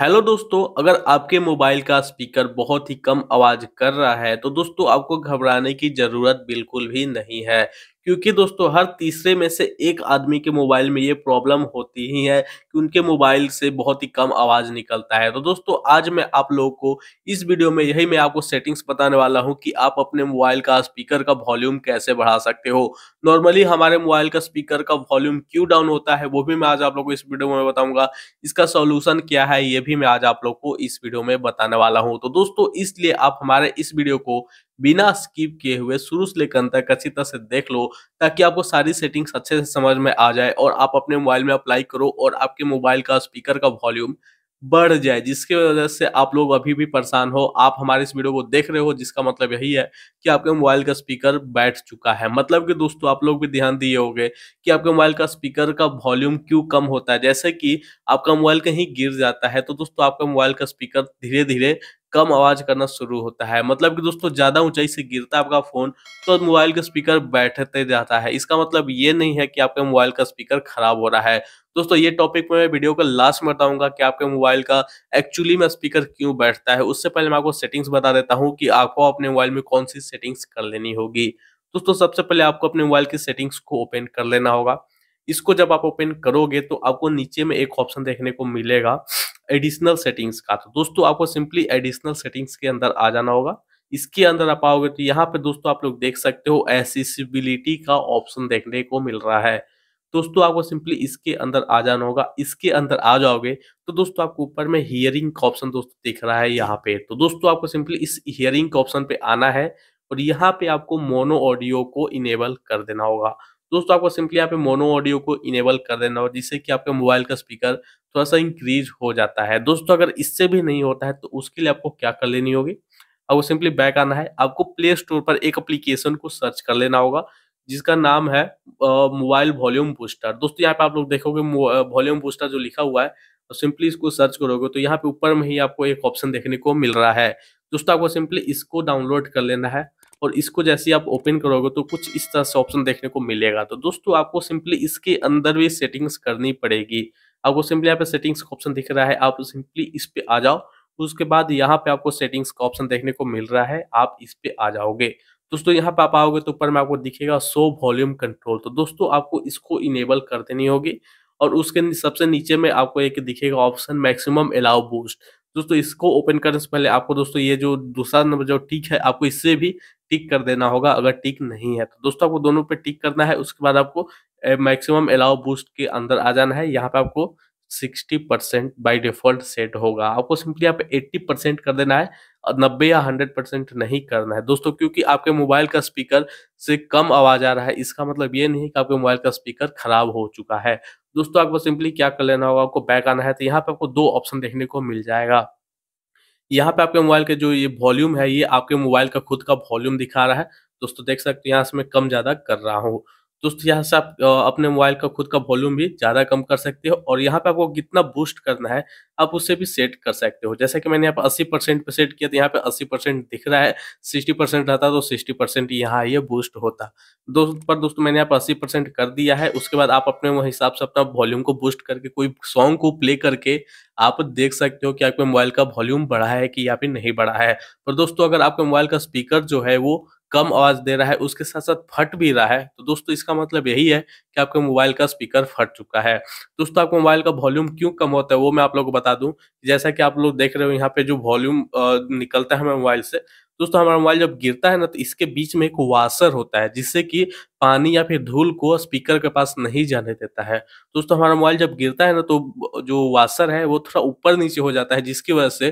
hello दोस्तों अगर आपके मोबाइल का स्पीकर बहुत ही कम आवाज कर रहा है तो दोस्तों आपको घबराने की ज़रूरत बिल्कुल भी नहीं है क्योंकि दोस्तों हर तीसरे में से एक आदमी के मोबाइल में ये प्रॉब्लम होती ही है कि उनके मोबाइल से बहुत ही कम आवाज़ निकलता है तो दोस्तों आज मैं आप लोगों को इस वीडियो में यही मैं आपको सेटिंग्स बताने वाला हूँ कि आप अपने मोबाइल का स्पीकर का वॉल्यूम कैसे बढ़ा सकते हो नॉर्मली हमारे मोबाइल का स्पीकर का वॉल्यूम क्यों डाउन होता है वो भी मैं आज आप लोग को इस वीडियो में बताऊंगा इसका सोल्यूशन क्या है ये भी मैं आज आप लोग को इस वीडियो में बताने वाला हूँ तो दोस्तों इसलिए आप हमारे इस वीडियो को बिना स्किप किए हुए शुरू से लेकर अंत तक अच्छी तरह से देख लो ताकि आपको सारी सेटिंग्स अच्छे से समझ में आ जाए और आप अपने मोबाइल में अप्लाई करो और आपके मोबाइल का स्पीकर का वॉल्यूम बढ़ जाए जिसके वजह से आप लोग अभी भी परेशान हो आप हमारे इस वीडियो को देख रहे हो जिसका मतलब यही है कि आपके मोबाइल का स्पीकर बैठ चुका है मतलब कि दोस्तों आप लोग भी ध्यान दिए होंगे कि आपके मोबाइल का स्पीकर का वॉल्यूम क्यों कम होता है जैसे कि आपका मोबाइल कहीं गिर जाता है तो दोस्तों आपका मोबाइल का स्पीकर धीरे धीरे कम आवाज करना शुरू होता है मतलब कि दोस्तों ज्यादा ऊंचाई से गिरता है आपका फोन तो मोबाइल का स्पीकर बैठते जाता है इसका मतलब ये नहीं है कि आपका मोबाइल का स्पीकर खराब हो रहा है दोस्तों ये टॉपिक मैं वीडियो का लास्ट में बताऊंगा कि आपके मोबाइल का एक्चुअली में स्पीकर क्यों बैठता है उससे पहले मैं आपको सेटिंग्स बता देता हूँ कि आपको अपने मोबाइल में कौन सी सेटिंग्स कर लेनी होगी दोस्तों सबसे पहले आपको अपने मोबाइल की सेटिंग्स को ओपन कर लेना होगा इसको जब आप ओपन करोगे तो आपको नीचे में एक ऑप्शन देखने को मिलेगा एडिशनल सेटिंग्स का तो दोस्तों आपको सिंपली एडिशनल सेटिंग्स के अंदर आ जाना होगा इसके अंदर आप आओगे तो यहाँ पे दोस्तों आप लोग देख सकते हो एसेसिबिलिटी का ऑप्शन देखने को मिल रहा है दोस्तों आपको सिंपली इसके अंदर आ जाना होगा इसके अंदर आ जाओगे तो दोस्तों आपको ऊपर में हियरिंग का ऑप्शन दोस्तों दिख रहा है यहाँ पे तो दोस्तों आपको सिंपली इस हियरिंग का ऑप्शन पे आना है और यहाँ पे आपको मोनो ऑडियो को इनेबल कर देना होगा दोस्तों आपको सिंपली यहाँ पे मोनो ऑडियो को इनेबल कर देना और जिससे कि आपका मोबाइल का स्पीकर थोड़ा सा इंक्रीज हो जाता है दोस्तों अगर इससे भी नहीं होता है तो उसके लिए आपको क्या कर लेनी होगी आपको सिंपली बैक आना है आपको प्ले स्टोर पर एक अप्लीकेशन को सर्च कर लेना होगा जिसका नाम है मोबाइल वॉल्यूम बूस्टर दोस्तों यहाँ पे आप लोग देखोगे वॉल्यूम बूस्टर जो लिखा हुआ है तो सिंपली इसको सर्च करोगे तो यहाँ पे ऊपर में ही आपको एक ऑप्शन देखने को मिल रहा है दोस्तों आपको सिंपली इसको डाउनलोड कर लेना है और इसको जैसे आप ओपन करोगे तो कुछ इस तरह से ऑप्शन देखने को मिलेगा तो दोस्तों आपको सिंपली इसके अंदर भी सेटिंग्स करनी पड़ेगी आपको सिंपली यहाँ पे सेटिंग्स का ऑप्शन दिख रहा है आप सिंपली इस पे आ जाओ उसके बाद यहाँ पे आपको सेटिंग्स का ऑप्शन देखने को मिल रहा है आप इस पे आ जाओगे दोस्तों यहाँ पे आप आओगे तो ऊपर में आपको दिखेगा सो वॉल्यूम कंट्रोल तो दोस्तों आपको इसको इनेबल कर देनी होगी और उसके सबसे नीचे में आपको एक दिखेगा ऑप्शन मैक्सिमम अलाउ बूस्ट दोस्तों इसको ओपन करने से पहले आपको दोस्तों ये जो दूसरा नंबर जो टिक है आपको इससे भी टिक कर देना होगा अगर टिक नहीं है तो दोस्तों आपको दोनों पे टिक करना है उसके बाद आपको मैक्सिमम अलाउ बूस्ट के अंदर आ जाना है यहाँ पे आपको 60 परसेंट बाई डिफॉल्ट सेट होगा आपको सिंपली यहाँ पे एट्टी परसेंट कर देना है और नब्बे या हंड्रेड परसेंट नहीं करना है दोस्तों क्योंकि आपके मोबाइल का स्पीकर से कम आवाज आ रहा है इसका मतलब ये नहीं कि आपके मोबाइल का स्पीकर खराब हो चुका है दोस्तों आपको सिंपली क्या कर लेना होगा आपको बैक आना है तो यहाँ पे आपको दो ऑप्शन देखने को मिल जाएगा यहाँ पे आपके मोबाइल के जो ये वॉल्यूम है ये आपके मोबाइल का खुद का वॉल्यूम दिखा रहा है दोस्तों देख सकते हो यहाँ से मैं कम ज़्यादा कर रहा हूँ दोस्तों यहाँ से आप अपने मोबाइल का खुद का वॉल्यूम भी ज़्यादा कम कर सकते हो और यहाँ पे आपको कितना बूस्ट करना है आप उसे भी सेट कर सकते हो जैसे कि मैंने यहाँ पर अस्सी परसेंट पर सेट किया तो यहाँ पे 80 परसेंट दिख रहा है 60 परसेंट रहता तो 60 परसेंट यहाँ ये बूस्ट होता दोस्त पर दोस्तों मैंने यहाँ पर अस्सी कर दिया है उसके बाद आप अपने हिसाब से अपना वॉल्यूम को बूस्ट करके कोई सॉन्ग को प्ले करके आप देख सकते हो कि आपके मोबाइल का वॉल्यूम बढ़ा है कि या फिर नहीं बढ़ा है पर दोस्तों अगर आपके मोबाइल का स्पीकर जो है वो कम आवाज दे रहा है उसके साथ साथ फट भी रहा है तो दोस्तों इसका मतलब यही है कि आपके मोबाइल का स्पीकर फट चुका है दोस्तों आपके मोबाइल का वॉल्यूम क्यों कम होता है वो मैं आप लोग को बता दूं जैसा कि आप लोग देख रहे हो यहाँ पे जो वॉल्यूम निकलता है हमारे मोबाइल से दोस्तों हमारा मोबाइल जब गिरता है ना तो इसके बीच में एक वाशर होता है जिससे कि पानी या फिर धूल को स्पीकर के पास नहीं जाने देता है दोस्तों हमारा मोबाइल जब गिरता है ना तो जो वाशर है वो थोड़ा ऊपर नीचे हो जाता है जिसकी वजह से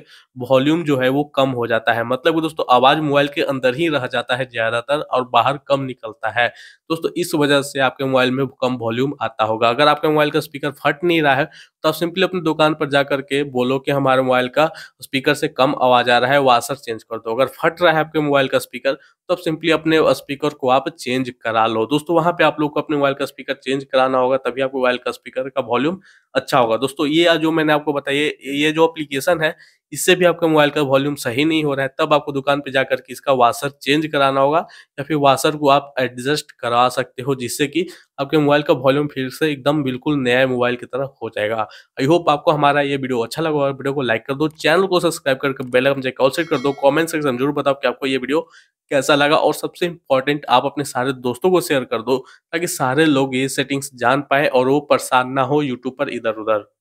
वॉल्यूम जो है वो कम हो जाता है मतलब कि दोस्तों आवाज मोबाइल के अंदर ही रह जाता है ज्यादातर और बाहर कम निकलता है दोस्तों इस वजह से आपके मोबाइल में कम वॉल्यूम आता होगा अगर आपके मोबाइल का स्पीकर फट नहीं रहा है तो आप सिंपली अपनी दुकान पर जा करके बोलो कि हमारे मोबाइल का स्पीकर से कम आवाज आ रहा है वाशर चेंज कर दो अगर फट रहा है आपके मोबाइल का स्पीकर तो आप सिंपली अपने स्पीकर को आप चेंज करा लो हो दोस्तों वहां पे आप लोग को अपने मोबाइल का स्पीकर चेंज कराना होगा तभी आपको मोबाइल का स्पीकर का वॉल्यूम अच्छा होगा दोस्तों ये जो मैंने आपको बताया ये जो अप्लीकेशन है इससे भी आपका मोबाइल का वॉल्यूम सही नहीं हो रहा है तब आपको दुकान पे जाकर के इसका वाशर चेंज कराना होगा या फिर वाशर को आप एडजस्ट करा सकते हो जिससे कि आपके मोबाइल का वॉल्यूम फिर से एकदम बिल्कुल नया मोबाइल की तरह हो जाएगा आई होप आपको हमारा ये वीडियो अच्छा लगा और वीडियो को लाइक कर दो चैनल को सब्सक्राइब करके बेलकम आइकन चेक आउट सेट कर दो कॉमेंट सेक्शन जरूर बताओ कि आपको ये वीडियो कैसा लगा और सबसे इम्पोर्टेंट आप अपने सारे दोस्तों को शेयर कर दो ताकि सारे लोग ये सेटिंग्स जान पाए और वो परेशान ना हो यूट्यूब पर इधर उधर